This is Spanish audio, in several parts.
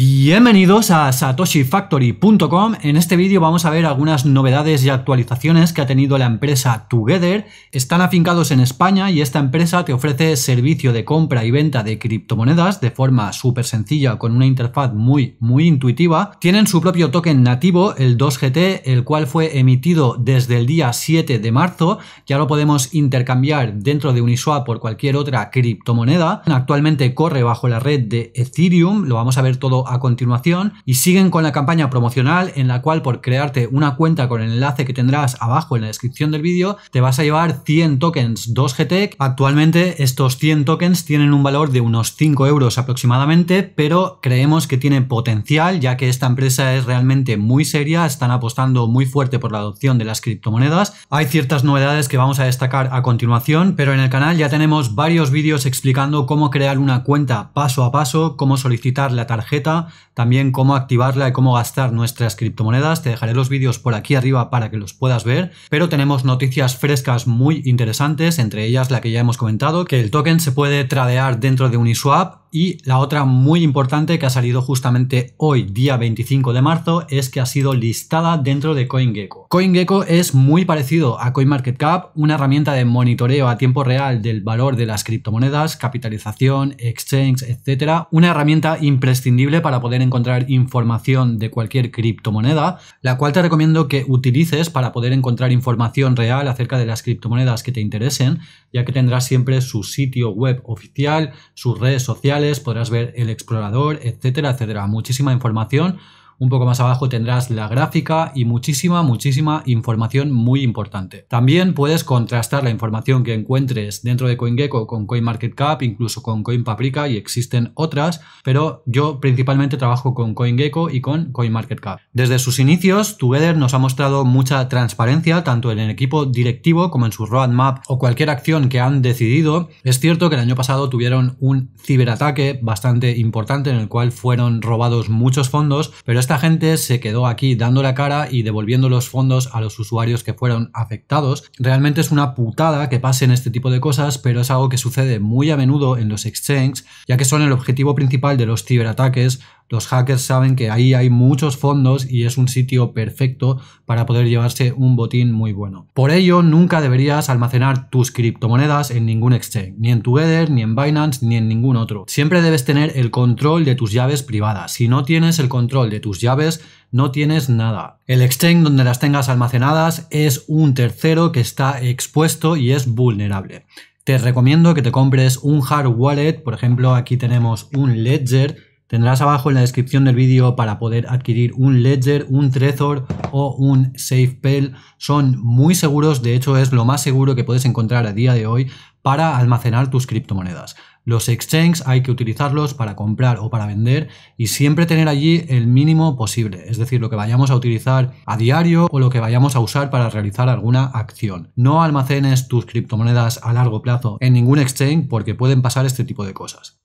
Bienvenidos a satoshifactory.com. En este vídeo vamos a ver algunas novedades y actualizaciones que ha tenido la empresa Together. Están afincados en España y esta empresa te ofrece servicio de compra y venta de criptomonedas de forma súper sencilla con una interfaz muy muy intuitiva. Tienen su propio token nativo, el 2GT, el cual fue emitido desde el día 7 de marzo. Ya lo podemos intercambiar dentro de Uniswap por cualquier otra criptomoneda. Actualmente corre bajo la red de Ethereum, lo vamos a ver todo a continuación y siguen con la campaña promocional en la cual por crearte una cuenta con el enlace que tendrás abajo en la descripción del vídeo te vas a llevar 100 tokens 2GTEC. Actualmente estos 100 tokens tienen un valor de unos 5 euros aproximadamente pero creemos que tiene potencial ya que esta empresa es realmente muy seria, están apostando muy fuerte por la adopción de las criptomonedas. Hay ciertas novedades que vamos a destacar a continuación pero en el canal ya tenemos varios vídeos explicando cómo crear una cuenta paso a paso, cómo solicitar la tarjeta también cómo activarla y cómo gastar nuestras criptomonedas. Te dejaré los vídeos por aquí arriba para que los puedas ver, pero tenemos noticias frescas muy interesantes, entre ellas la que ya hemos comentado, que el token se puede tradear dentro de Uniswap y la otra muy importante que ha salido justamente hoy, día 25 de marzo, es que ha sido listada dentro de CoinGecko. CoinGecko es muy parecido a CoinMarketCap, una herramienta de monitoreo a tiempo real del valor de las criptomonedas, capitalización, exchange, etc. Una herramienta imprescindible para poder encontrar información de cualquier criptomoneda, la cual te recomiendo que utilices para poder encontrar información real acerca de las criptomonedas que te interesen, ya que tendrás siempre su sitio web oficial, sus redes sociales, podrás ver el explorador, etcétera, etcétera. Muchísima información un poco más abajo tendrás la gráfica y muchísima, muchísima información muy importante. También puedes contrastar la información que encuentres dentro de CoinGecko con CoinMarketCap, incluso con CoinPaprika y existen otras, pero yo principalmente trabajo con CoinGecko y con CoinMarketCap. Desde sus inicios, Together nos ha mostrado mucha transparencia tanto en el equipo directivo como en su roadmap o cualquier acción que han decidido. Es cierto que el año pasado tuvieron un ciberataque bastante importante en el cual fueron robados muchos fondos, pero esta gente se quedó aquí dando la cara y devolviendo los fondos a los usuarios que fueron afectados. Realmente es una putada que pasen este tipo de cosas, pero es algo que sucede muy a menudo en los exchanges, ya que son el objetivo principal de los ciberataques los hackers saben que ahí hay muchos fondos y es un sitio perfecto para poder llevarse un botín muy bueno. Por ello, nunca deberías almacenar tus criptomonedas en ningún exchange, ni en Together, ni en Binance, ni en ningún otro. Siempre debes tener el control de tus llaves privadas. Si no tienes el control de tus llaves, no tienes nada. El exchange donde las tengas almacenadas es un tercero que está expuesto y es vulnerable. Te recomiendo que te compres un hard wallet, por ejemplo aquí tenemos un Ledger Tendrás abajo en la descripción del vídeo para poder adquirir un Ledger, un Trezor o un SafePal. Son muy seguros, de hecho es lo más seguro que puedes encontrar a día de hoy para almacenar tus criptomonedas. Los exchanges hay que utilizarlos para comprar o para vender y siempre tener allí el mínimo posible, es decir, lo que vayamos a utilizar a diario o lo que vayamos a usar para realizar alguna acción. No almacenes tus criptomonedas a largo plazo en ningún exchange porque pueden pasar este tipo de cosas.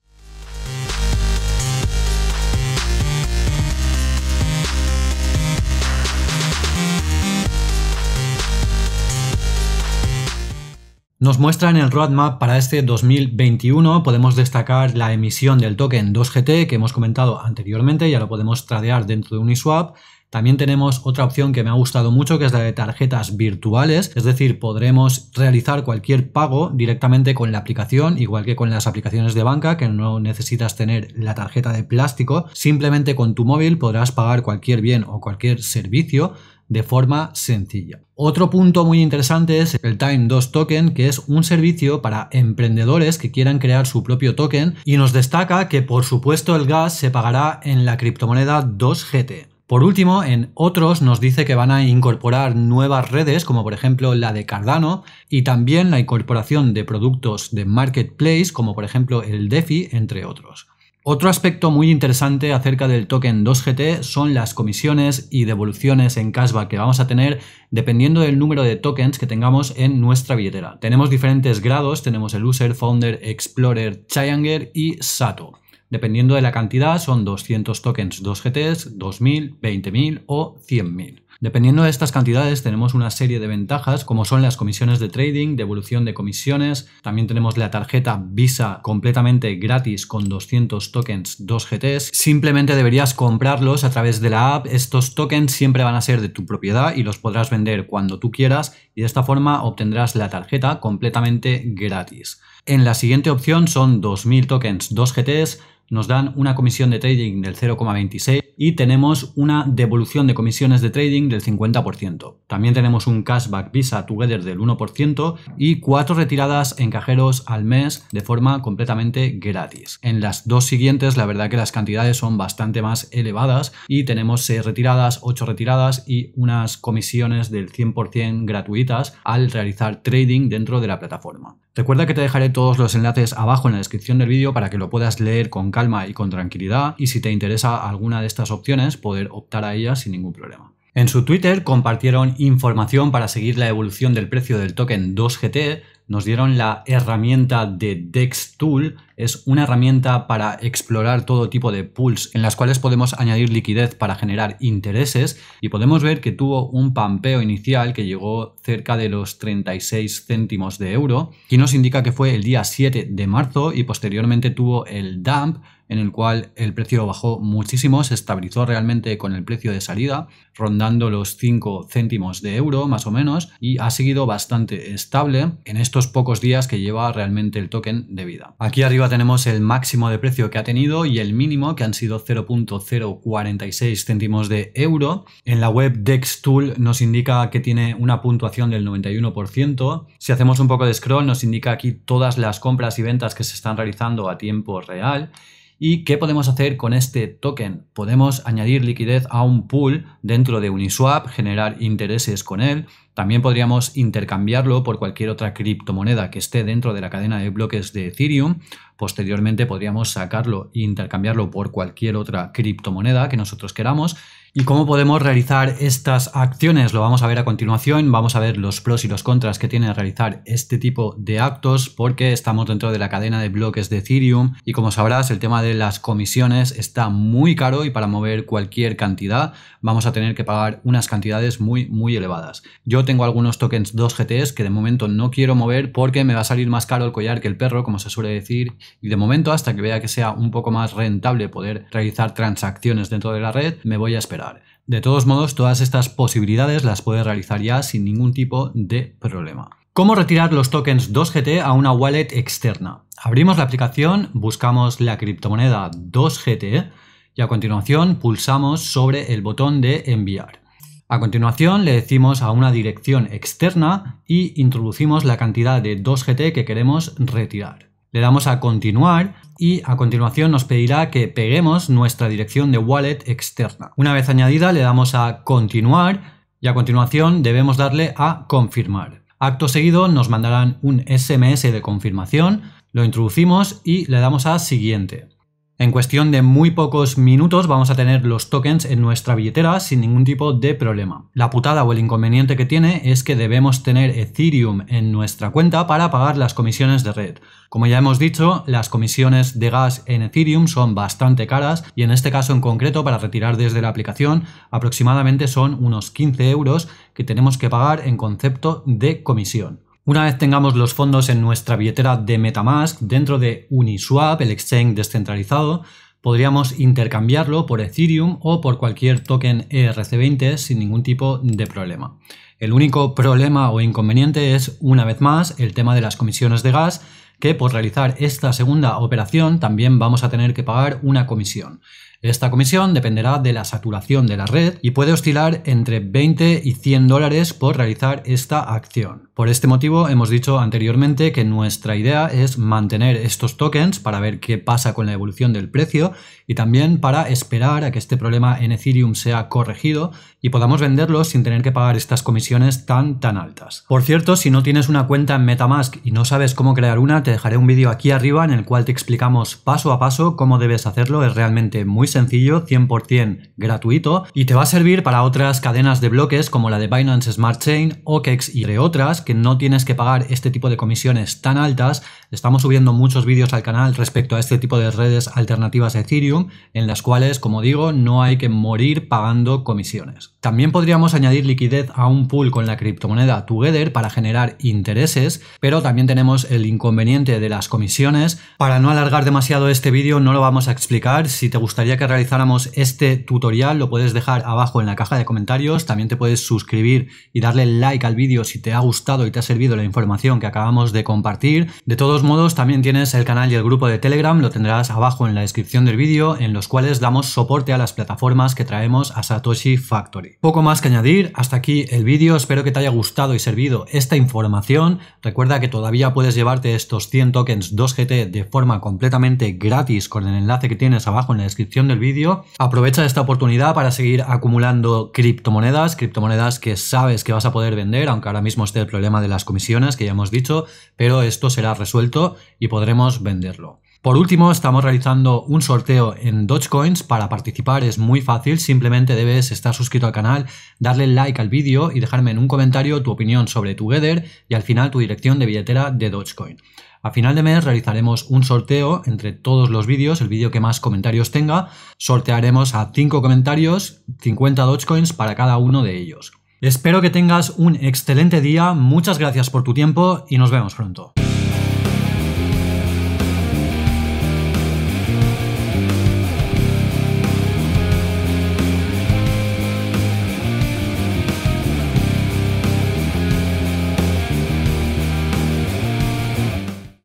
Nos muestra en el roadmap para este 2021, podemos destacar la emisión del token 2GT que hemos comentado anteriormente, ya lo podemos tradear dentro de Uniswap, también tenemos otra opción que me ha gustado mucho, que es la de tarjetas virtuales, es decir, podremos realizar cualquier pago directamente con la aplicación, igual que con las aplicaciones de banca, que no necesitas tener la tarjeta de plástico, simplemente con tu móvil podrás pagar cualquier bien o cualquier servicio de forma sencilla. Otro punto muy interesante es el Time 2 Token, que es un servicio para emprendedores que quieran crear su propio token y nos destaca que por supuesto el gas se pagará en la criptomoneda 2GT. Por último, en otros nos dice que van a incorporar nuevas redes, como por ejemplo la de Cardano, y también la incorporación de productos de marketplace, como por ejemplo el DeFi, entre otros. Otro aspecto muy interesante acerca del token 2GT son las comisiones y devoluciones en cashback que vamos a tener dependiendo del número de tokens que tengamos en nuestra billetera. Tenemos diferentes grados, tenemos el User, Founder, Explorer, Challenger y Sato. Dependiendo de la cantidad son 200 tokens 2 gt 2000, 20000 o 100000. Dependiendo de estas cantidades tenemos una serie de ventajas como son las comisiones de trading, devolución de comisiones, también tenemos la tarjeta Visa completamente gratis con 200 tokens 2GTs, simplemente deberías comprarlos a través de la app, estos tokens siempre van a ser de tu propiedad y los podrás vender cuando tú quieras y de esta forma obtendrás la tarjeta completamente gratis. En la siguiente opción son 2000 tokens 2GTs, nos dan una comisión de trading del 0,26 y tenemos una devolución de comisiones de trading del 50%. También tenemos un cashback Visa Together del 1% y cuatro retiradas en cajeros al mes de forma completamente gratis. En las dos siguientes la verdad que las cantidades son bastante más elevadas y tenemos 6 retiradas, 8 retiradas y unas comisiones del 100% gratuitas al realizar trading dentro de la plataforma. Recuerda que te dejaré todos los enlaces abajo en la descripción del vídeo para que lo puedas leer con calma y con tranquilidad y si te interesa alguna de estas opciones poder optar a ella sin ningún problema. En su Twitter compartieron información para seguir la evolución del precio del token 2GT, nos dieron la herramienta de DEX Tool es una herramienta para explorar todo tipo de pools en las cuales podemos añadir liquidez para generar intereses y podemos ver que tuvo un pampeo inicial que llegó cerca de los 36 céntimos de euro que nos indica que fue el día 7 de marzo y posteriormente tuvo el dump en el cual el precio bajó muchísimo, se estabilizó realmente con el precio de salida, rondando los 5 céntimos de euro más o menos, y ha seguido bastante estable en estos pocos días que lleva realmente el token de vida. Aquí arriba tenemos el máximo de precio que ha tenido y el mínimo, que han sido 0.046 céntimos de euro. En la web DexTool nos indica que tiene una puntuación del 91%. Si hacemos un poco de scroll, nos indica aquí todas las compras y ventas que se están realizando a tiempo real. ¿Y qué podemos hacer con este token? Podemos añadir liquidez a un pool dentro de Uniswap, generar intereses con él. También podríamos intercambiarlo por cualquier otra criptomoneda que esté dentro de la cadena de bloques de Ethereum. Posteriormente podríamos sacarlo e intercambiarlo por cualquier otra criptomoneda que nosotros queramos. ¿Y cómo podemos realizar estas acciones? Lo vamos a ver a continuación, vamos a ver los pros y los contras que tiene realizar este tipo de actos porque estamos dentro de la cadena de bloques de Ethereum y como sabrás el tema de las comisiones está muy caro y para mover cualquier cantidad vamos a tener que pagar unas cantidades muy muy elevadas. Yo tengo algunos tokens 2GTs que de momento no quiero mover porque me va a salir más caro el collar que el perro como se suele decir y de momento hasta que vea que sea un poco más rentable poder realizar transacciones dentro de la red me voy a esperar. De todos modos, todas estas posibilidades las puedes realizar ya sin ningún tipo de problema. ¿Cómo retirar los tokens 2GT a una wallet externa? Abrimos la aplicación, buscamos la criptomoneda 2GT y a continuación pulsamos sobre el botón de enviar. A continuación le decimos a una dirección externa y introducimos la cantidad de 2GT que queremos retirar. Le damos a continuar y a continuación nos pedirá que peguemos nuestra dirección de wallet externa. Una vez añadida le damos a continuar y a continuación debemos darle a confirmar. Acto seguido nos mandarán un SMS de confirmación, lo introducimos y le damos a siguiente. En cuestión de muy pocos minutos vamos a tener los tokens en nuestra billetera sin ningún tipo de problema. La putada o el inconveniente que tiene es que debemos tener Ethereum en nuestra cuenta para pagar las comisiones de red. Como ya hemos dicho, las comisiones de gas en Ethereum son bastante caras y en este caso en concreto para retirar desde la aplicación aproximadamente son unos 15 euros que tenemos que pagar en concepto de comisión. Una vez tengamos los fondos en nuestra billetera de Metamask dentro de Uniswap, el exchange descentralizado, podríamos intercambiarlo por Ethereum o por cualquier token ERC20 sin ningún tipo de problema. El único problema o inconveniente es, una vez más, el tema de las comisiones de gas, que por realizar esta segunda operación también vamos a tener que pagar una comisión. Esta comisión dependerá de la saturación de la red y puede oscilar entre 20 y 100 dólares por realizar esta acción. Por este motivo hemos dicho anteriormente que nuestra idea es mantener estos tokens para ver qué pasa con la evolución del precio y también para esperar a que este problema en Ethereum sea corregido y podamos venderlos sin tener que pagar estas comisiones tan tan altas. Por cierto, si no tienes una cuenta en Metamask y no sabes cómo crear una, te dejaré un vídeo aquí arriba en el cual te explicamos paso a paso cómo debes hacerlo, es realmente muy sencillo, 100% gratuito y te va a servir para otras cadenas de bloques como la de Binance Smart Chain, OKEx y de otras que no tienes que pagar este tipo de comisiones tan altas. Estamos subiendo muchos vídeos al canal respecto a este tipo de redes alternativas de Ethereum en las cuales, como digo, no hay que morir pagando comisiones. También podríamos añadir liquidez a un pool con la criptomoneda Together para generar intereses, pero también tenemos el inconveniente de las comisiones. Para no alargar demasiado este vídeo no lo vamos a explicar. Si te gustaría que realizáramos este tutorial, lo puedes dejar abajo en la caja de comentarios. También te puedes suscribir y darle like al vídeo si te ha gustado y te ha servido la información que acabamos de compartir. De todos modos, también tienes el canal y el grupo de Telegram, lo tendrás abajo en la descripción del vídeo, en los cuales damos soporte a las plataformas que traemos a Satoshi Factory. Poco más que añadir, hasta aquí el vídeo, espero que te haya gustado y servido esta información. Recuerda que todavía puedes llevarte estos 100 tokens 2GT de forma completamente gratis con el enlace que tienes abajo en la descripción el del vídeo. Aprovecha esta oportunidad para seguir acumulando criptomonedas, criptomonedas que sabes que vas a poder vender, aunque ahora mismo esté el problema de las comisiones que ya hemos dicho, pero esto será resuelto y podremos venderlo. Por último, estamos realizando un sorteo en Dogecoins. Para participar es muy fácil, simplemente debes estar suscrito al canal, darle like al vídeo y dejarme en un comentario tu opinión sobre Together y al final tu dirección de billetera de Dogecoin. A final de mes realizaremos un sorteo entre todos los vídeos, el vídeo que más comentarios tenga, sortearemos a 5 comentarios, 50 Dogecoins para cada uno de ellos. Espero que tengas un excelente día, muchas gracias por tu tiempo y nos vemos pronto.